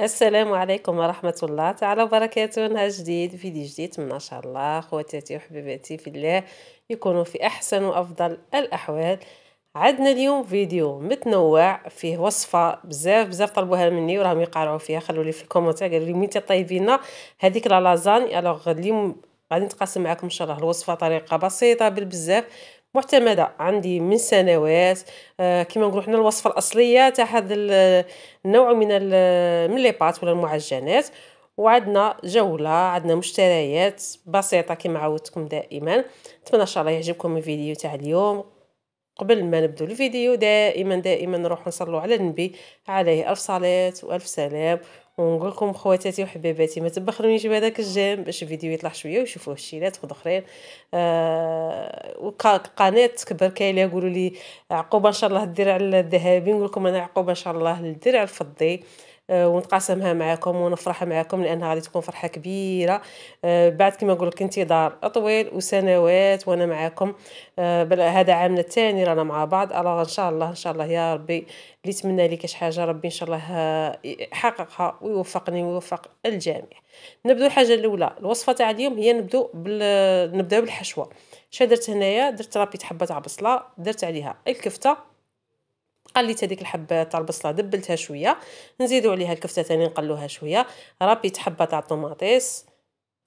السلام عليكم ورحمة الله تعالى وبركاته نهار جديد فيديو جديد من شاء الله خواتاتي وحبيباتي في الله يكونوا في أحسن وأفضل الأحوال عندنا اليوم فيديو متنوع فيه وصفة بزاف بزاف طلبوها مني وراهم يقارعوا فيها خلوا لي في الكومنتات قالوا لي مين تطيبينا هذيك لا لازان الوغ اليوم غادي نتقاسم معكم ان شاء الله الوصفه طريقه بسيطه بالبزاف معتمده عندي من سنوات آه، كما نقولوا حنا الوصفه الاصليه تاع هذا النوع من من لي بات ولا المعجنات وعندنا جوله عندنا مشتريات بسيطه كما عودتكم دائما نتمنى ان شاء الله يعجبكم الفيديو تاع اليوم قبل ما نبدو الفيديو دائما دائما نروح نصلوا على النبي عليه الف صلاه والف سلام ونقول لكم خواتاتي وحبيباتي ما تبخلونيش بهذاك الجيم باش الفيديو يطلع شويه ويشوفوه الشيلات واحد اخرين آه وقناه تكبر كاين يقولوا لي عقوبه ان شاء الله الدرع الذهبي نقول لكم انا عقوبه ان شاء الله الدرع الفضي آه، ونتقاسمها معكم ونفرح معكم لانها غادي تكون فرحه كبيره آه، بعد كما نقول لك انتظار طويل وسنوات وانا معكم آه، هذا عامنا الثاني رانا مع بعض الوغ ان شاء الله ان شاء الله يا ربي اللي يتمنى لك شي حاجه ربي ان شاء الله يحققها ويوفقني ويوفق الجميع نبدو الحاجه الاولى الوصفه تاع اليوم هي نبدو بال نبداو بالحشوه شنو درت هنايا درت رابيت حبه عبصله درت عليها الكفته قليت هذيك الحبه تاع البصله دبلتها شويه نزيدو عليها الكفته ثاني نقلوها شويه رابيت حبه تاع الطوماطيس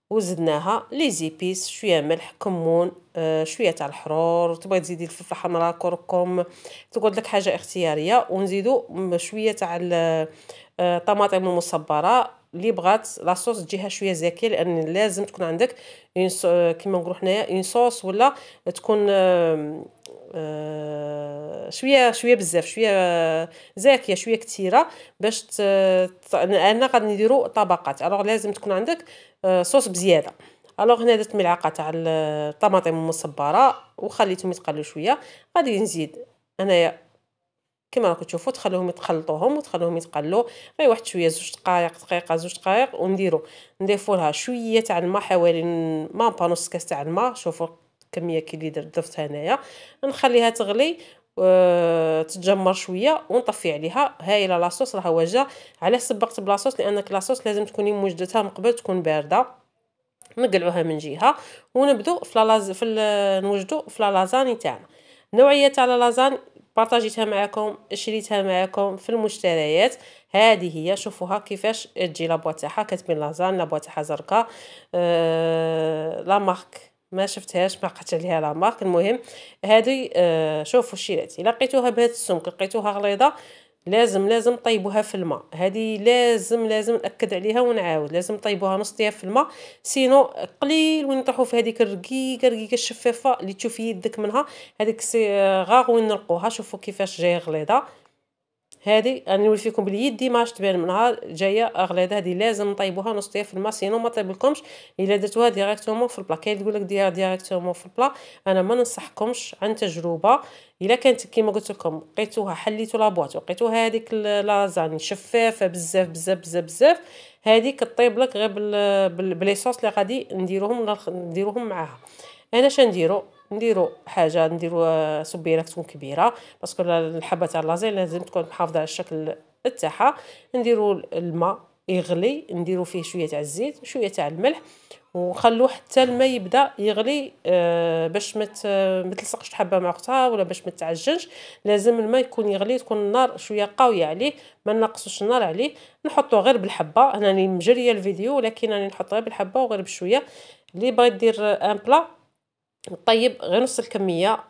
وزدناها لي زيبيس شويه ملح كمون آه شويه تاع الحرور تبغي تزيدي الفلفل الحمراء كركم تقول لك حاجه اختياريه ونزيدو شويه تاع الطماطم آه، المصبره اللي بغات لاصوص تجيها شويه زاكيه لان لازم تكون عندك آه، كيما نقولوا حنايا اون صوص ولا تكون آه آه، شويه شويه بزاف شويه زاكيه شويه كثيره باش ت... انا غادي نديرو طبقات الوغ لازم تكون عندك آه، صوص بزياده الوغ هنا درت ملعقه تاع الطماطم المصبره وخليتهم يتقلوا شويه غادي نزيد انايا كما راكم تشوفوا تخلوهم يتخلطوهم وتخلوهم يتقلوا غير واحد شويه زوج دقائق دقيقه زوج دقائق ونديرو نضيفوا لها شويه تاع الماء حوالي ما با نص كاس تاع الماء شوفوا الكميه كي اللي درت ضفتها هنايا نخليها تغلي تتجمر شويه ونطفي عليها هاي لا لاصوص راه واجه علاش سبقت بلاصوص لانك لاصوص لازم تكوني موجدتها من قبل تكون بارده نقلعوها من جهه ونبدو في لاز في نوجدو في لازاني تاعنا نوعيه تاع لازان بارطاجيتها معكم شريتها معكم في المشتريات هذه هي شوفوها كيفاش تجي لابوا تاعها كتبين لازان لابوا تاعها زرقاء آه لا مارك ما شفتهاش ما قعدت عليها لا مارك المهم هذه آه، شوفوا شيلات الا لقيتوها بهذا السمك لقيتوها غليظه لازم لازم طيبوها في الماء هذه لازم لازم ناكد عليها ونعاود لازم طيبوها نص طياب في الماء سينو قليل وين نطيحوا في هذيك الرقيقه الرقيقه الشفافه اللي تشوف يدك منها هذيك سي آه، غاغ وين نلقوها شوفوا كيفاش جايه غليظه هذه انا نولي فيكم باليد دي ماش تبان من نهار جايه اغلاد هذه لازم نطيبوها نص في الماء سينو ما طيبلكمش الا درتوها ديريكتومون في البلا كاين تقول لك ديرها ديريكتومون في البلا انا ما ننصحكمش عن تجربه الا كانت كيما قلت لكم لقيتوها حليتو بواط لقيتوها هذيك لازان شفافه بزاف بزاف بزاف بزاف هذيك طيب لك غير بليصوص اللي غادي نديروهم نديروهم معاها انا شنديرو نديرو حاجه نديرو صبيره تكون كبيره باسكو الحبه تاع لازيل لازم تكون محافظه على الشكل تاعها نديرو الماء يغلي نديرو فيه شويه تاع الزيت شويه تاع الملح ونخلوه حتى الماء يبدا يغلي آه، باش ما تلصقش الحبه مع اختها ولا باش ما تعجنش لازم الماء يكون يغلي تكون النار شويه قويه عليه ما نقصوش النار عليه نحطو غير بالحبه انا راني مجريه الفيديو ولكن راني نحط غير بالحبه وغير بشويه اللي بغى يدير ان بلا طيب غير نص الكميه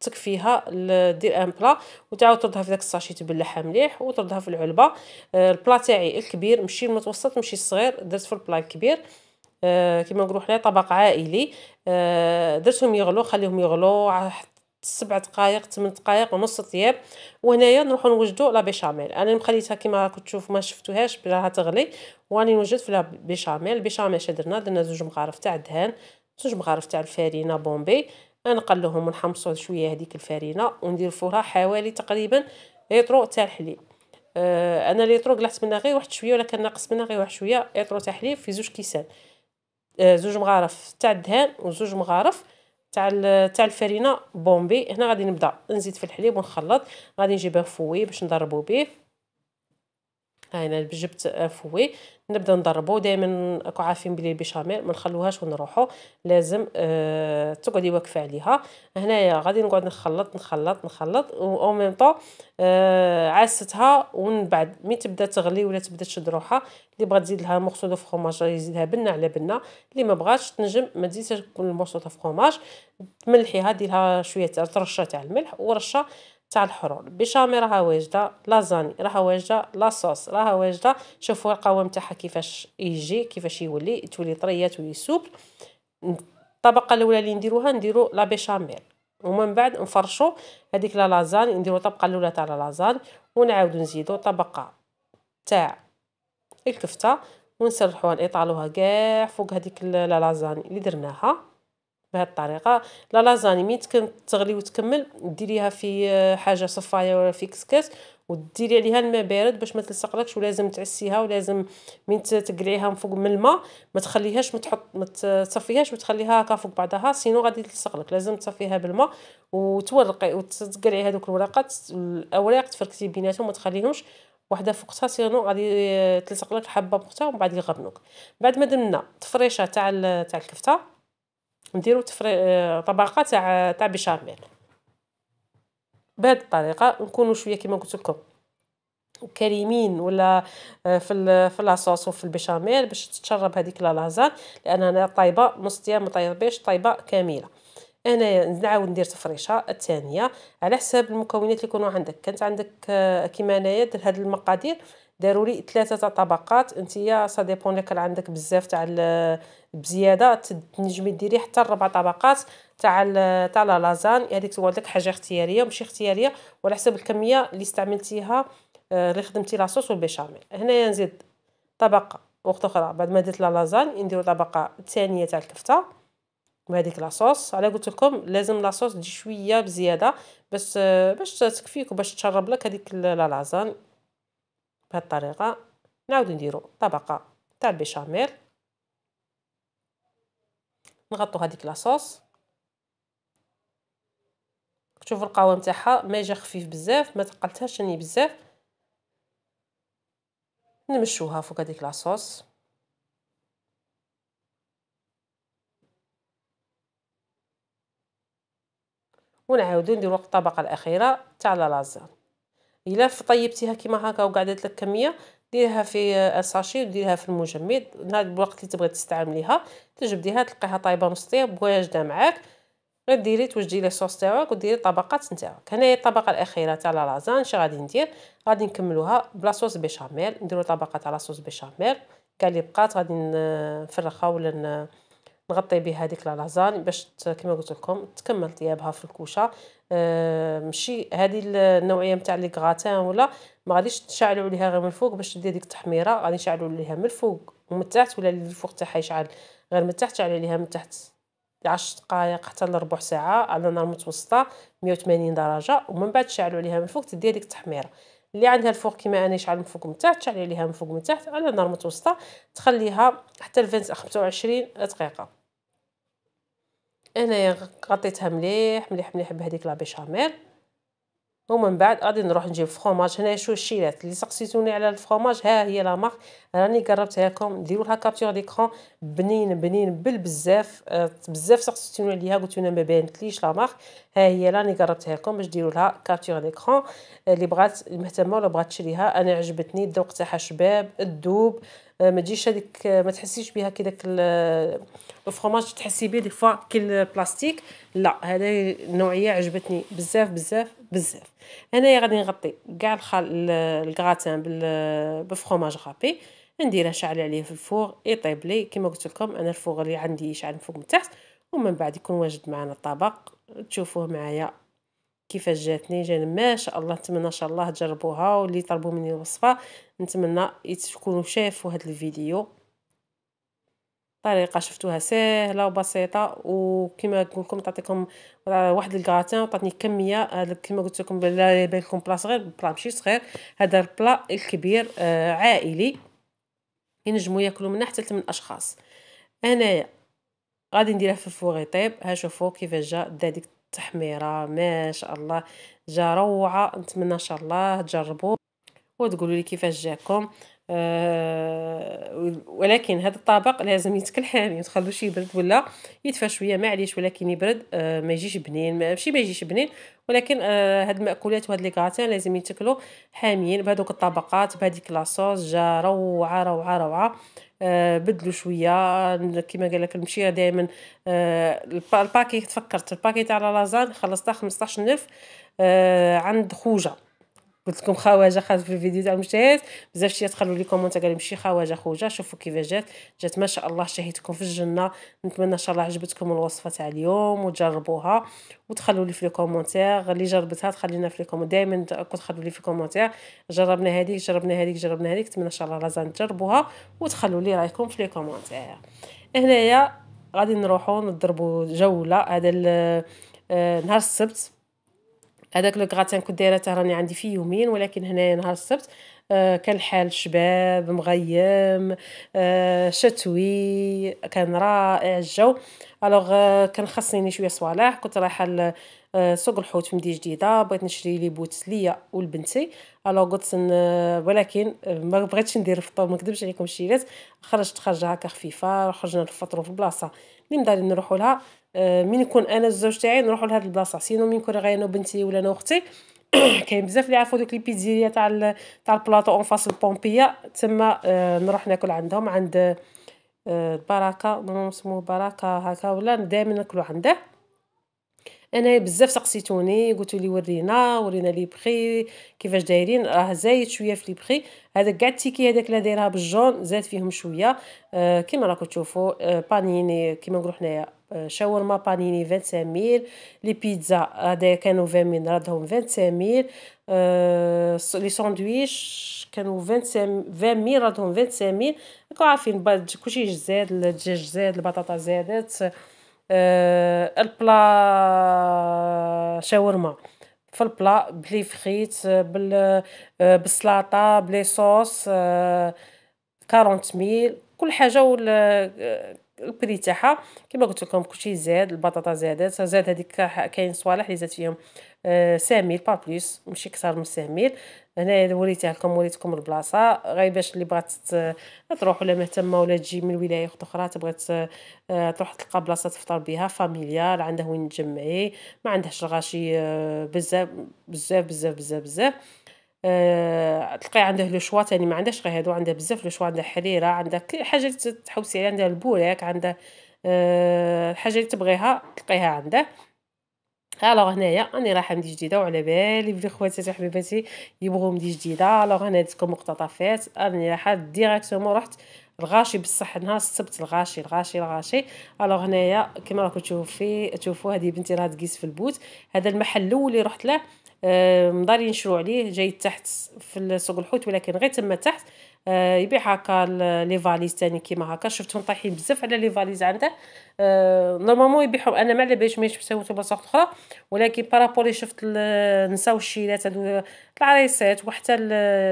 تكفيها دير ان بلا وتعاود تردها في داك الساشي تبلعها مليح وتردها في العلبه آه، البلا تاعي الكبير ماشي المتوسط ماشي الصغير درت في البلا الكبير آه، كيما نقولوا حنا طبق عائلي آه، درتهم يغلو خليهم يغلو سبع دقائق ثمان دقائق ونص طياب وهنايا نروحو نوجدو لا بيشاميل انا مخليتها كيما راكم تشوفوا ما شفتوهاش راها تغلي وراني نوجد في لا بيشاميل بيشاميل شدرنا درنا درنا زوج مغارف تاع الدهان زوج مغارف تاع الفرينه بومبي نقلوهم ونحمصوا شويه هذيك الفرينه وندير فورها حوالي تقريبا ليطرو تاع الحليب آه انا ليطرو قلعت منها غير واحد شويه ولا كان ناقص منها غير واحد شويه ليطرو تاع الحليب في زوج كيسان آه زوج مغارف تاع الدهان وزوج مغارف تاع تاع الفرينه بومبي هنا غادي نبدا نزيد في الحليب ونخلط غادي نجيبه فوي باش نضربو به هنا جبت فوي نبدا نضربو دائما راكو عارفين بلي البيشاميل ما نخلوهاش ونروحو لازم أه تقعدي واقفه عليها هنايا غادي نقعد نخلط نخلط نخلط او ميم طو أه عاستها ومن بعد مي تبدا تغلي ولا تبدا تشد روحها اللي بغات تزيد لها مورسو دو يزيدها بنه على بنه اللي ما بغاتش تنجم ما تزيدش المورسو دو فرماج تملحيها ديرها شويه ترشه تاع الملح ورشه تاع الحرور بيشامي راها واجده لازاني راها واجده لاصوص راها واجده شوفوا القوام تاعها كيفاش يجي كيفاش يولي تولي طريه تولي سوبل الطبقه الاولى اللي نديروها نديرو لا بيشاميل ومن بعد نفرشو هذيك لا لازاني نديرو الطبقه الاولى تاع لا لازاني ونعاودو نزيدو طبقه تاع الكفته ونسرحوها نطالوها كاع فوق هذيك لا لازاني اللي درناها بهذه الطريقه لا لازاني ملي تغلي وتكمل ديريها في آه، حاجه صفايه ولا في كسكاس وديري عليها الماء بارد باش ما تلصقلكش ولازم تعسيها ولازم من تقلعيها من فوق من الماء ما تخليهاش ما تحط ما تصفيهاش وتخليها هكا فوق بعضها سينو غادي تلصقلك لازم تصفيها بالماء وتورقي وتقلعي هذوك الوراقات الاوراق تفركتي بيناتهم ما تخليهمش وحده فوقتها سينو غادي آه، تلصقلك حبه الحبه ومن بعد يغبنوك بعد ما درنا تفريشه تاع تاع الكفته نديرو تفري... آه، طبقه تاع تاع بيشاميل بهذه الطريقه نكونوا شويه كيما قلت لكم كريمين ولا آه، في في لاصوص وفي البيشاميل باش تتشرب هذيك لا لازان انا طايبه ديال ما طيبش طايبه كامله انا نعاود ندير تفريشه الثانيه على حساب المكونات اللي يكونوا عندك كانت عندك آه، كيما انايا هاد المقادير ضروري ثلاثه تاع طبقات انت سا ديبون لك عندك بزاف تاع بزياده تنجمي ديري حتى اربع طبقات تاع تاع لا لازان هذيك هو لك حاجه اختياريه ماشي اختياريه وعلى حسب الكميه اللي استعملتيها آه، اللي خدمتي لاصوص والبيشاميل هنايا نزيد طبقه وقت اخرى بعد ما درت لا لازان نديرو طبقه ثانيه تاع الكفته وهذيك لاصوص على قلت لكم لازم لاصوص تجي شويه بزياده باش آه، باش تكفيك وباش تشرب لك هذيك لا لازان بهاد الطريقه نعاودو نديرو طبقه تاع البيشاميل نغطو هذيك لاصوص تشوفوا القوام تاعها ما يجي خفيف بزاف ما تقلتهاش اني بزاف نمشوها فوق هذيك لاصوص ونعاودو نديرو الطبقه الاخيره تاع لا لازان الا طيبتيها كيما هكا وقعدت لك كميه ديريها في الساشي وديريها في المجمد نهار الوقت اللي تبغي تستعمليها تجبديها تلقيها طايبه نص طياب واجده معاك غير ديري توجدي لي صوص تاعك وديري الطبقات نتاعك هنايا الطبقه الاخيره تاع لا لازان شنو غادي ندير غادي نكملوها بلا صوص بيشاميل نديرو طبقه تاع لا صوص بيشاميل كاع اللي بقات غادي نفرخها ولا نغطي به هذيك لازان باش كما قلت لكم تكمل طيابها في الكوشه أه ماشي هذه النوعيه نتاع لي غراتان ولا ما غاديش تشعلوا عليها غير من الفوق باش تدي ديك التحميره غادي نشعلوا عليها من الفوق ومن التحت ولا اللي الفوق تاعها يشعل غير من التحت شعل عليها من التحت 10 دقائق حتى لربع ساعه على نار متوسطه 180 درجه ومن بعد تشعلوا عليها من الفوق تدير ديك التحميره اللي عندها الفوق كيما انا شعل من فوق من تحت شعل عليها من فوق من تحت على نار متوسطه تخليها حتى ل 25 دقيقه هنايا غطيتها مليح مليح مليح بهذيك لا بيشاميل ومن بعد غادي نروح نجيب فخوماج هنايا شو الشيلات اللي سقسيتوني على الفرماج ها هي لا مارك راني قربتها لكم ديروا لها كابتور ديكرون بنين بنين بالبزاف آه، بزاف سقسيتوني عليها قلت لنا ما بانتليش لا مارك ها هي لاني قربتها لكم باش ديروا لها كابتور ليكرون اللي بغات مهتمه ولا بغات تشريها انا عجبتني الذوق تاعها شباب الدوب آه، ما تجيش هذيك آه، ما تحسيش بها كي داك آه، الفرماج تحسي بيه دي فوا كي البلاستيك لا هذا النوعيه عجبتني بزاف بزاف بزاف هنايا غادي نغطي كاع الخل الكراتان بالفرماج غابي نديرها شعل عليه في الفوغ يطيب لي كما قلت لكم انا الفوغ اللي عندي يشعل من فوق من تحت ومن بعد يكون واجد معنا الطبق تشوفوه معايا كيفاش جاتني جا ما شاء الله نتمنى ان شاء الله تجربوها واللي طلبوا مني الوصفه نتمنى تكونوا شافوا هذا الفيديو طريقه شفتوها سهله وبسيطه وكما نقول لكم تعطيكم واحد الكراتان وعطاتني كميه كما قلت لكم بلا يبان لكم بلا صغير بلا ماشي صغير هذا البلا الكبير آه، عائلي ينجموا ياكلوا منه حتى 8 اشخاص انايا غادي نديرها في الفوغ يطيب ها شوفوا كيفاش جا بدا التحميره ما شاء الله جا روعه نتمنى ان شاء الله تجربوه وتقولوا لي كيفاش جاكم أه ولكن هذا الطبق لازم يتكل حامي ما يبرد ولا يدفى شويه معليش ولكن يبرد أه ما يجيش بنين ماشي ما يجيش بنين ولكن آه هاد المأكولات وهاد لي كراتان لازم يتكلو حاميين بهذوك الطبقات بهذيك لاصوص جا روعه روعه روعه آه، بدلوا شويه كيما قال لك المشيه دائما آه، الباكي تفكرت الباكي تاع لازان خلصتها 15000 آه، عند خوجه قلت لكم خواجه خاز في الفيديو تاع المشاهد بزاف شي تخلوا لي كومونت قال لي ماشي خواجه خوجه شوفوا كيفاش جات جات ما شاء الله شهيتكم في الجنه نتمنى ان شاء الله عجبتكم الوصفه تاع اليوم وتجربوها وتخلوا لي في لي كومونتير اللي جربتها تخلينا في لي كومون دائما تخلوا لي في كومونتير جربنا هذيك جربنا هذيك جربنا هذيك نتمنى ان شاء الله لازال تجربوها وتخلوا لي رايكم في لي كومونتير هنايا غادي نروحو نضربوا جوله هذا آه، نهار السبت هذاك لو غراتان كنت تا راني عندي فيه يومين ولكن هنايا نهار السبت آه، كان الحال شباب مغيم آه، شتوي كان رائع الجو الوغ آه، كان خاصني شويه صوالح كنت رايحه سوق الحوت في مدينه جديده بغيت نشري لي بوتس ليا ولبنتي الو قلت ولكن ما بغيتش ندير الفطور ما نكذبش عليكم الشيلات خرجت خرجه هكا خفيفه خرجنا نفطروا في بلاصه من مداري نروحوا لها آه، من يكون انا الزوج تاعي نروحوا لهاد البلاصه سينو من يكون غير انا وبنتي ولا انا واختي كاين بزاف اللي عرفوا دوك لي بيتزيريا تاع تاع البلاطو اون فاس البومبيا تما آه، نروح ناكل عندهم عند آه، البركه سموه بركه هكا ولا دائما ناكلو عنده انا بزاف سقسيتوني قلتوا لي ورينا ورينا لي بري كيفاش دايرين راه زايد شويه في لي بري هذاك كاع التيكي هذاك اللي دايرها بالجون زاد فيهم شويه آه كما راكم تشوفوا آه بانيني كما نقولوا حنايا آه شاورما بانيني 25 ميل لي بيتزا هذا كانوا 20 ميل رادهم 25 ميل آه لي ساندويتش كانوا 25 20 ميل رادهم 25 ميل راكم عارفين كلشي زاد الدجاج زاد البطاطا زادت آه آه، البلا شاورما في البلا بلي فخيت بال آه، بالسلطه بلي صوص آه، ميل كل حاجه وال البري تاعها كما قلت لكم كلشي زاد البطاطا زادت زاد هذيك كاين صوالح اللي زاد فيهم ساميل با بليس ماشي كثار من ساميل هنا وريتها لكم وريتكم البلاصه غير باش اللي بغات تروح ولا مهتمه ولا تجي من ولايه اخرى تبغي آه، تروح تلقى بلاصه تفطر بها فاميليار عندها وين تجمعي ما عندهاش الغاشي آه، بزاف بزاف بزاف بزاف بزاف أه تلقاي عنده لو شوا تاني ما عندهاش غير هادو عنده بزاف لو شوا عنده حريره عنده كل حاجه تحوسي عليها عنده البوراك عنده أه الحاجه اللي تبغيها تلقيها عنده الوغ هنايا راني رايحه مدي جديده وعلى بالي بلي خواتاتي حبيباتي يبغوا مدي جديده الوغ انا هاديكم مقتطفات راني رايحه ديريكتومون رحت الغاشي بصح نهار السبت الغاشي الغاشي الغاشي الوغ هنايا كما راكم تشوفوا في تشوفوا هذه بنتي راه تقيس في البوت هذا المحل الاول اللي رحت له مداري نشرو عليه جاي تحت في سوق الحوت ولكن غير تما تحت آه، يبيع هكا لي فاليز تاني كيما هكا شفتهم طايحين بزاف على لي فاليز عنده نورمالمون آه، يبيعهم انا ما على باليش ماشي مساوتو بلاصه اخرى ولكن بارابولي شفت النساء والشيلات هادو العريسات وحتى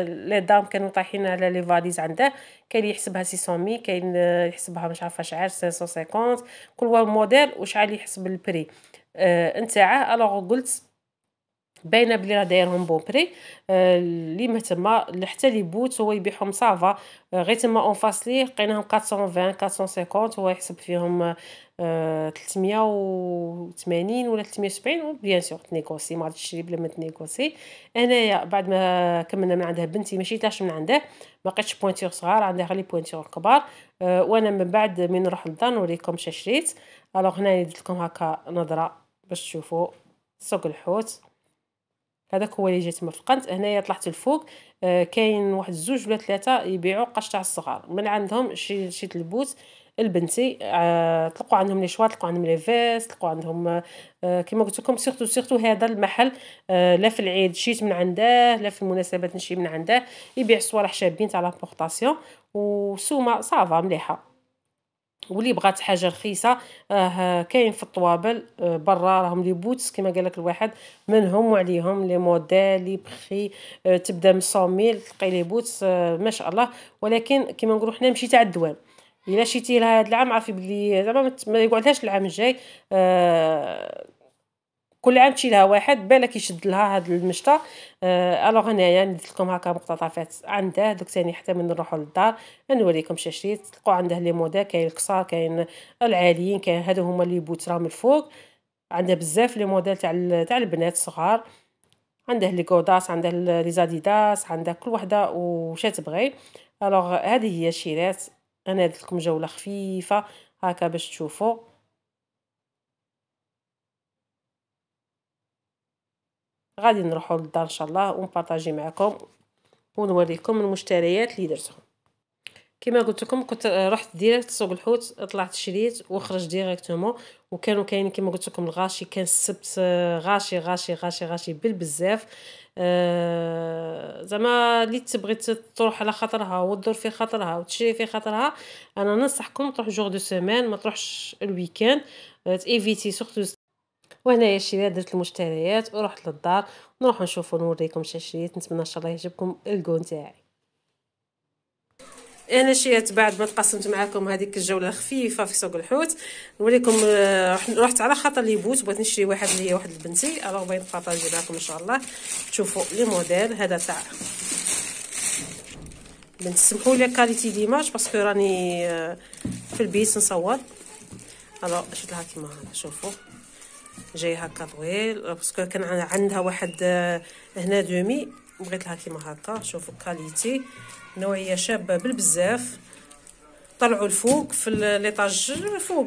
لي دام كانوا طايحين على لي فاليز عنده كاين يحسبها 600 كاين يحسبها مش عارفه شحال 550 كل واحد موديل وشحال يحسب البري أه نتاعه الوغ قلت باينه بلي راه دايرهم بون بري آه، اللي ما تما حتى لي بوت هو يبيعهم سافا آه، غير تما اون فاس ليه لقيناهم 420 450 هو يحسب فيهم 380 آه، ولا 370 بيان سور تنيكوسي ما غاديش تشري بلا ما تنيكوسي انايا بعد ما كملنا من عندها بنتي ماشي شريتهاش من عنده ما لقيتش بوينتور صغار عندها غير لي بوينتور كبار وانا من بعد من نروح للدار نوريكم شريت الوغ هنا درت لكم هكا نظره باش تشوفوا سوق الحوت هذاك هو اللي جات مرفقنت هنايا طلعت الفوق آه كاين واحد زوج ولا ثلاثه يبيعوا قش تاع الصغار من عندهم شي شيت البوت لبنتي آه طلقوا عندهم لي شوار طلقوا عندهم لي فيس طلقوا عندهم آه كما قلت لكم سيرتو سيرتو هذا المحل آه لا في العيد شيت من عنده لا في المناسبات نشي من عنده يبيع صوالح شابين تاع لابورطاسيون وسومه صافا مليحه واللي بغات حاجه رخيصه راه كاين في الطوابل آه، برا راهم لي بوتس كما قال لك الواحد منهم وعليهم لي موديل لي بخي آه، تبدا من 100000 تلقي لي بوتس آه، ما شاء الله ولكن كما نقولوا حنا مشي تاع الدوام الا شتي لها هذا العام عارفي بلي زعما ما يقعدهاش العام الجاي آه كل عام تشي لها واحد بالك يشد لها هاد المشتا آه الوغ هنايا ندير لكم هكا مقتطفات عنده دوك ثاني حتى من نروحوا للدار نوريكم شي شريت تلقوا عنده لي مودا كاين القصار كاين العاليين كاين هادو هما لي بوت من الفوق عنده بزاف لي موديل تاع تاع البنات الصغار عنده لي كوداس عنده لي زاديداس عنده كل وحده وش تبغي الوغ هذه هي الشيرات انا درت لكم جوله خفيفه هكا باش تشوفوا غادي نروحو للدار ان شاء الله ونبارطاجي معكم ونوريكم المشتريات اللي درتهم كما قلت لكم كنت رحت ديريكت سوق الحوت طلعت شريت وخرجت ديريكتومون وكانوا كاين كما قلت لكم الغاشي كان السبت غاشي غاشي غاشي غاشي بالبزاف آه، زعما اللي تبغي تروح على خاطرها وتدور في خاطرها وتشري في خاطرها انا ننصحكم تروح جوغ دو سيمين ما تروحش الويكاند تيفيتي سورتو يا شينا درت المشتريات ورحت للدار نروح نشوفو نوريكم شريت نتمنى ان شاء الله يعجبكم الكو نتاعي انا شيات بعد ما تقسمت معكم هذيك الجوله الخفيفه في سوق الحوت نوريكم آه، رحت على خاطر لي بوت بغيت نشري واحد ليا واحد لبنتي الوغ بغيت نبارطاجي معكم ان شاء الله تشوفوا لي موديل هذا تاع بنت سمحوا لي كاليتي ديماج باسكو راني آه، في البيت نصور الوغ شفت لها كيما شوفوا جاي هكا طويل باسكو كان عندها واحد آه، هنا دومي بغيت لها كيما هكا شوفوا كاليتي نوعيه شابه بالبزاف طلعوا الفوق في ليطاج الفوق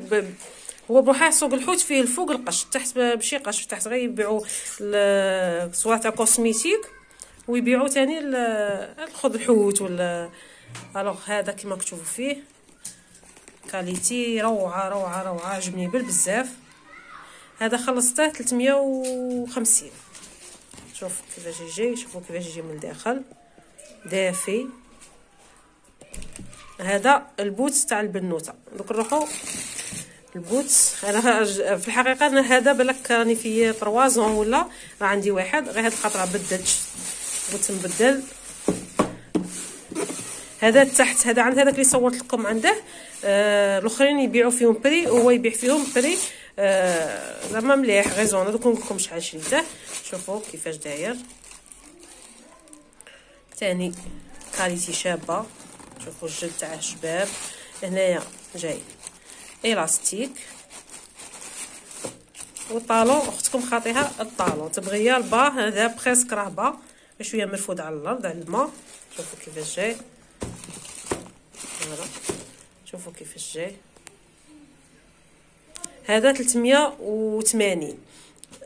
هو بروحه سوق الحوت فيه الفوق القش تحت بشي قش تحت غير يبيعوا سواء تاع كوزميتيك ويبيعوا تاني الخض الحوت ولا الوغ هذا كيما كتشوفوا فيه كاليتي روعه روعه روعه عجبني بالبزاف هذا خلصته 350 شوف كيفاش يجي شوفوا كيفاش يجي من الداخل دافي هذا البوتس تاع البنوته دوك نروحوا البوتس انا في الحقيقه انا هذا بالك راني في 3 ولا راه عندي واحد غير هاد الخطره بدلت بوت مبدل هذا تحت هذا عند هذاك اللي صورت لكم عنده آه الاخرين يبيعوا فيهم بري وهو يبيع فيهم بري آه زعما مليح غيزون هذوك نقول لكم شحال شريته شوفوا كيفاش داير ثاني كاليتي شابه شوفوا الجلد تاعه شباب هنايا جاي الاستيك وطالو اختكم خاطيها الطالون تبغيها البا هذا بريسك راه با شويه مرفود على الارض على الماء شوفوا كيفاش جاي شوفوا كيفاش جاي هذا 380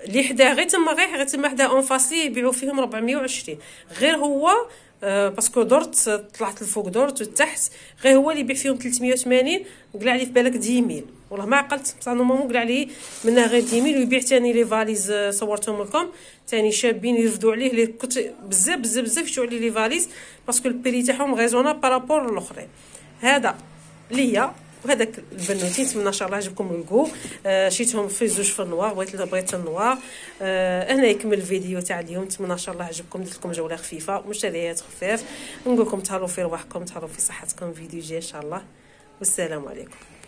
اللي حداه غير تما غير غير تما حداه اون فاسي يبيعوا فيهم 420 غير هو آه باسكو درت طلعت الفوق درت والتحت غير هو اللي يبيع فيهم 380 وقلع لي في بالك 10000 والله ما عقلت بصح نورمالمون قلع لي منها غير 10000 ويبيع ثاني لي فاليز آه، صورتهم لكم ثاني شابين يرفدوا عليه لي كنت بزاف بزاف بزاف يشوفوا عليه لي فاليز باسكو البري تاعهم غيزونا بارابور الاخرين هذا ليا وهذاك البنوتين نتمنى ان شاء الله يعجبكم الكو آه شيتهم في زوج في النوار بغيت بغيت النوار آه هنا يكمل الفيديو تاع اليوم نتمنى ان شاء الله يعجبكم درت لكم جوله خفيفه مشتريات خفاف نقول لكم تهلاو في رواحكم تهلاو في صحتكم فيديو جاي ان شاء الله والسلام عليكم